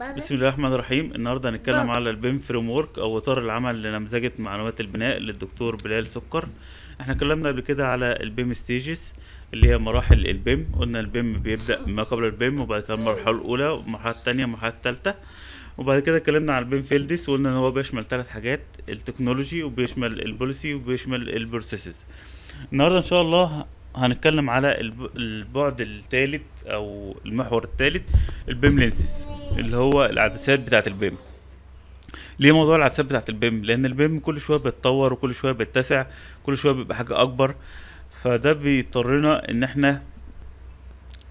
بسم الله الرحمن الرحيم النهارده هنتكلم على البيم فريم ورك او اطار العمل لنمذجه معلومات البناء للدكتور بلال سكر احنا اتكلمنا قبل كده على البيم ستيجز اللي هي مراحل البيم قلنا البيم بيبدا ما قبل البيم وبعد كده المرحله الاولى والمرحله الثانيه والمرحله الثالثه وبعد كده اتكلمنا على البيم فيلدس وقلنا ان هو بيشمل ثلاث حاجات التكنولوجي وبيشمل البوليسي وبيشمل البروسيسز النهارده ان شاء الله هنتكلم على البعد الثالث او المحور الثالث البيم لينسز اللي هو العدسات بتاعه البيم ليه موضوع العدسات بتاعه البيم لان البيم كل شويه بيتطور وكل شويه بيتسع كل شويه بيبقى حاجه اكبر فده بيضطرنا ان احنا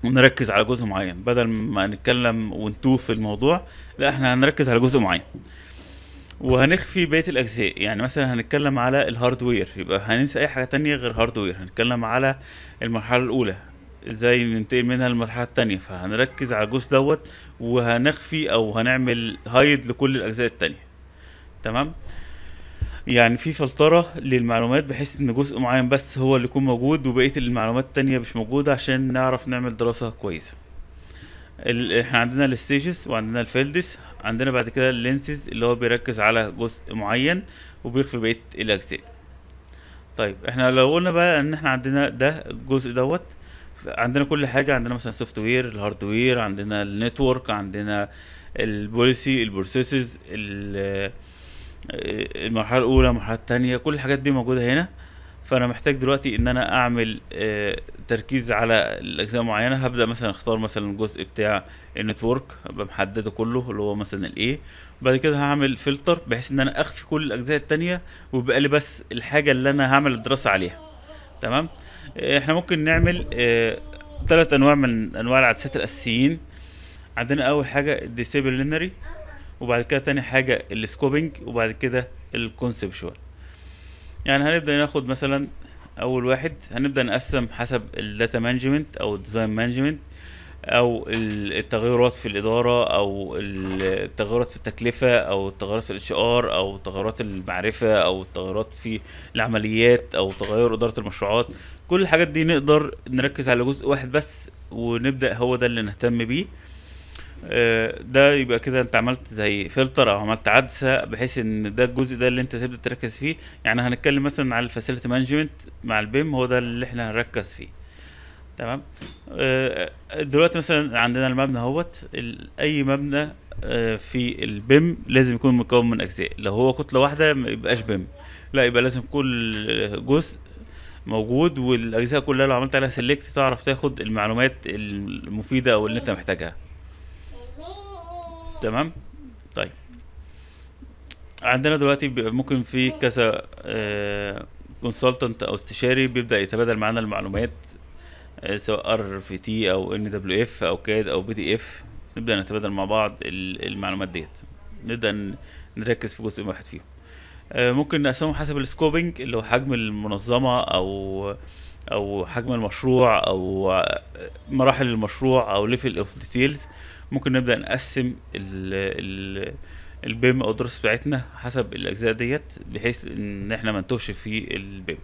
نركز على جزء معين بدل ما نتكلم ونتوه في الموضوع لا احنا هنركز على جزء معين وهنخفي بقيه الاجزاء يعني مثلا هنتكلم على الهاردوير يبقى هننسى اي حاجه تانية غير هاردوير هنتكلم على المرحله الاولى ازاي ننتقل منها للمرحله التانية فهنركز على الجزء دوت وهنخفي او هنعمل هايد لكل الاجزاء التانية تمام يعني في فلتره للمعلومات بحيث ان جزء معين بس هو اللي يكون موجود وبقيه المعلومات التانية مش موجوده عشان نعرف نعمل دراسه كويسه احنا عندنا الستيجز وعندنا الفيلدس عندنا بعد كده اللينسز اللي هو بيركز على جزء معين وبيخفي بقيه الاجزاء طيب احنا لو قلنا بقى ان احنا عندنا ده الجزء دوت عندنا كل حاجه عندنا مثلا سوفت وير الهارد وير عندنا النتورك عندنا البوليسي البروسيسز المرحله الاولى المرحله الثانيه كل الحاجات دي موجوده هنا فانا محتاج دلوقتي ان انا اعمل آه، تركيز على الاجزاء معينه هبدا مثلا اختار مثلا الجزء بتاع النتورك ابقى محدده كله اللي هو مثلا الايه بعد كده هعمل فلتر بحيث ان انا اخفي كل الاجزاء التانية ويبقى لي بس الحاجه اللي انا هعمل الدراسه عليها تمام آه، احنا ممكن نعمل ثلاث آه، انواع من انواع العدسات الاساسيين عندنا اول حاجه الديسيبلينري وبعد كده تاني حاجه السكوبنج وبعد كده الكونسبشوال يعني هنبدا ناخد مثلا اول واحد هنبدا نقسم حسب الداتا مانجمنت او الديزاين مانجمنت او التغيرات في الاداره او التغيرات في التكلفه او التغيرات في الاتش ار او تغيرات المعرفه او التغيرات في العمليات او تغير اداره المشروعات كل الحاجات دي نقدر نركز على جزء واحد بس ونبدا هو ده اللي نهتم بيه آه، ده يبقى كده انت عملت زي فلتر او عملت عدسه بحيث ان ده الجزء ده اللي انت تبدا تركز فيه يعني هنتكلم مثلا على الفاسيلتي مانجمنت مع البيم هو ده اللي احنا هنركز فيه تمام آه، دلوقتي مثلا عندنا المبنى اهوت اي مبنى آه، في البيم لازم يكون مكون من اجزاء لو هو كتله واحده ما يبقاش بيم لا يبقى لازم كل جزء موجود والاجزاء كلها لو عملت عليها سيلكت تعرف تاخد المعلومات المفيده او اللي انت محتاجها تمام طيب عندنا دلوقتي ممكن في كذا كونسلتنت آه، او استشاري بيبدا يتبادل معانا المعلومات آه، سواء ار في تي او ان دبليو اف او كاد او بي دي اف نبدا نتبادل مع بعض المعلومات ديت نبدا نركز في جزء واحد فيهم آه، ممكن نقسمهم حسب السكوبنج اللي هو حجم المنظمه او او حجم المشروع او مراحل المشروع او ليفل اوف ديتيلز ممكن نبدا نقسم ال البيم او الدروس بتاعتنا حسب الاجزاء ديت بحيث ان احنا ما نتوهش في البيم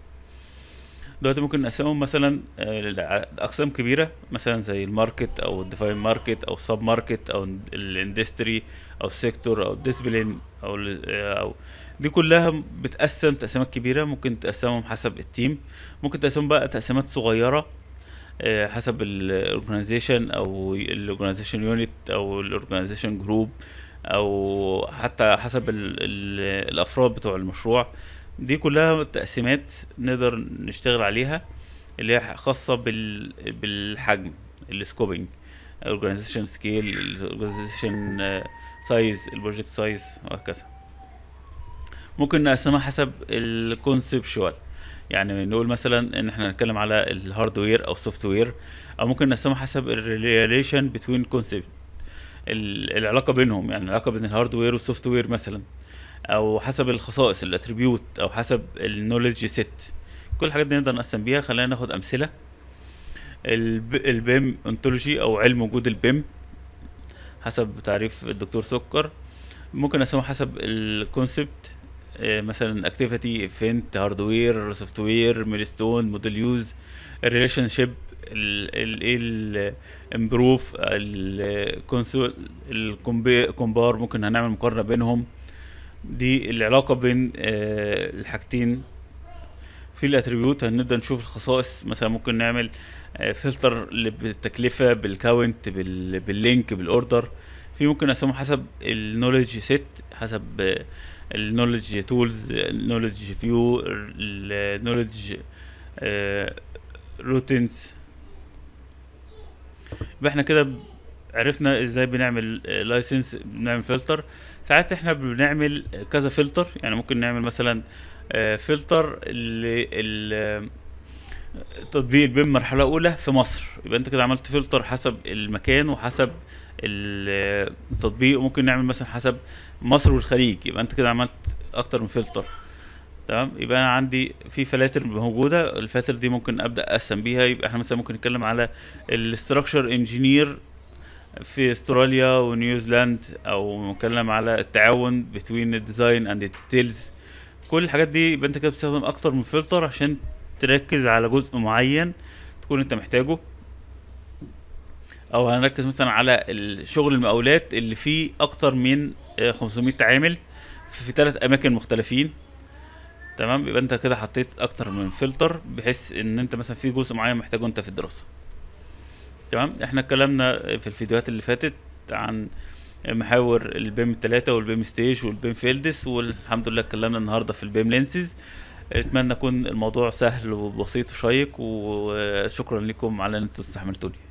دلوقتي ممكن نقسمهم مثلا لاقسام آه، كبيره مثلا زي الماركت او الديفاين ماركت او السب ماركت او الاندستري او السيكتور او الديسبلين او آه، او دي كلها بتقسم تقسيمات كبيره ممكن تقسمهم حسب التيم ممكن تقسمهم بقى تقسيمات صغيره آه، حسب الاورجنايزيشن او الاورجنايزيشن يونت او الاورجنايزيشن جروب او حتى حسب الـ الـ الافراد بتوع المشروع دي كلها تقسيمات نقدر نشتغل عليها اللي هي خاصه بال بالحجم السكوبنج اورجانيزيشن سكيل الاورجانيزيشن سايز البروجكت سايز وهكذا ممكن نقسمها حسب الكونسبشوال يعني نقول مثلا ان احنا نتكلم على الهاردوير او السوفت وير او ممكن نقسمها حسب الريليشن بتوين كونسبت العلاقه بينهم يعني العلاقه بين الهاردوير والسوفت وير مثلا او حسب الخصائص الاتريبيوت او حسب النولج سيت كل الحاجات دي نقدر نقسم بيها خلينا ناخد امثله البيم انتولوجي او علم وجود البيم حسب تعريف الدكتور سكر ممكن نقسمه حسب الكونسبت آه، مثلا اكتيفيتي ايفنت هاردوير سوفت وير ميلستون موديل يوز الريليشن شيب ايه الامبروف الكونسول الكومبار ممكن هنعمل مقارنه بينهم دي العلاقه بين آه، الحاجتين في الاتريبيوت هنبدا نشوف الخصائص مثلا ممكن نعمل فلتر آه، بالتكلفه بالكاونت باللينك بالاوردر في ممكن اقسمه حسب النولج سيت حسب النولج تولز النولج فيو النولج روتينز يبقى احنا كده عرفنا ازاي بنعمل لايسنس آه، بنعمل فلتر ساعات احنا بنعمل كذا فلتر يعني ممكن نعمل مثلا فلتر آه، تطبيق البيم مرحله اولى في مصر يبقى انت كده عملت فلتر حسب المكان وحسب التطبيق ممكن نعمل مثلا حسب مصر والخليج يبقى انت كده عملت اكتر من فلتر تمام يبقى انا عندي في فلاتر موجوده الفلاتر دي ممكن ابدا اقسم بيها يبقى احنا مثلا ممكن نتكلم على الاستراكشر انجينير في استراليا ونيوزيلاند او نتكلم على التعاون بين الديزاين اند ديتيلز كل الحاجات دي يبقى انت كده بتستخدم اكتر من فلتر عشان تركز على جزء معين تكون انت محتاجه او هنركز مثلا على الشغل المقاولات اللي فيه اكتر من 500 آه، عامل في ثلاث اماكن مختلفين تمام يبقى انت كده حطيت اكتر من فلتر بحيث ان انت مثلا في جزء معين محتاجه انت في الدراسه تمام احنا اتكلمنا في الفيديوهات اللي فاتت عن محاور البيم 3 والبيم ستيج والبيم فيلدس والحمد لله اتكلمنا النهارده في البيم لينسز اتمنى يكون الموضوع سهل وبسيط وشيق وشكرا لكم على ان انتم استحملتوني